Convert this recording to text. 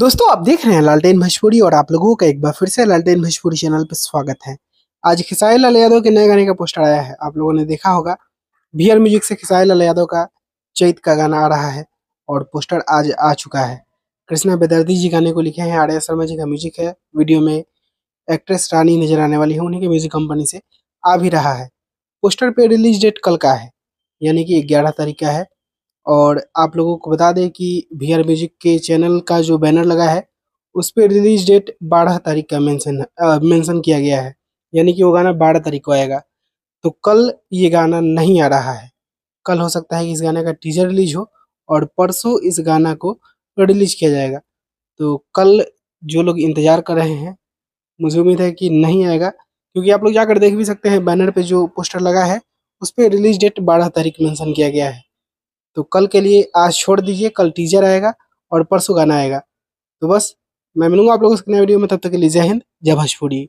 दोस्तों आप देख रहे हैं लालटेन भोजपुरी और आप लोगों का एक बार फिर से लालटेन भोजपुरी चैनल पर स्वागत है आज खिसाई लाल यादव के नए गाने का पोस्टर आया है आप लोगों ने देखा होगा भीयर म्यूजिक से खिसाई लाल यादव का चैत का गाना आ रहा है और पोस्टर आज आ चुका है कृष्णा बेदर्दी जी गाने को लिखे हैं आर्या शर्मा जी का म्यूजिक है वीडियो में एक्ट्रेस रानी नजर आने वाली है उन्हीं के म्यूजिक कंपनी से आ भी रहा है पोस्टर पे रिलीज डेट कल का है यानी कि ग्यारह तारीख का है और आप लोगों को बता दें कि वी आर म्यूजिक के चैनल का जो बैनर लगा है उस पर रिलीज डेट बारह तारीख का मेंशन मेंशन किया गया है यानी कि वो गाना बारह तारीख को आएगा तो कल ये गाना नहीं आ रहा है कल हो सकता है कि इस गाने का टीजर रिलीज हो और परसों इस गाना को रिलीज किया जाएगा तो कल जो लोग इंतज़ार कर रहे हैं मुझे उम्मीद है कि नहीं आएगा क्योंकि आप लोग जाकर देख भी सकते हैं बैनर पे जो पोस्टर लगा है उस पर रिलीज डेट बारह तारीख मेंशन किया गया है तो कल के लिए आज छोड़ दीजिए कल टीजर आएगा और परसों गाना आएगा तो बस मैं मिलूंगा आप लोगों से नए वीडियो में तब तक के लिए जय हिंद जय भोजपुरी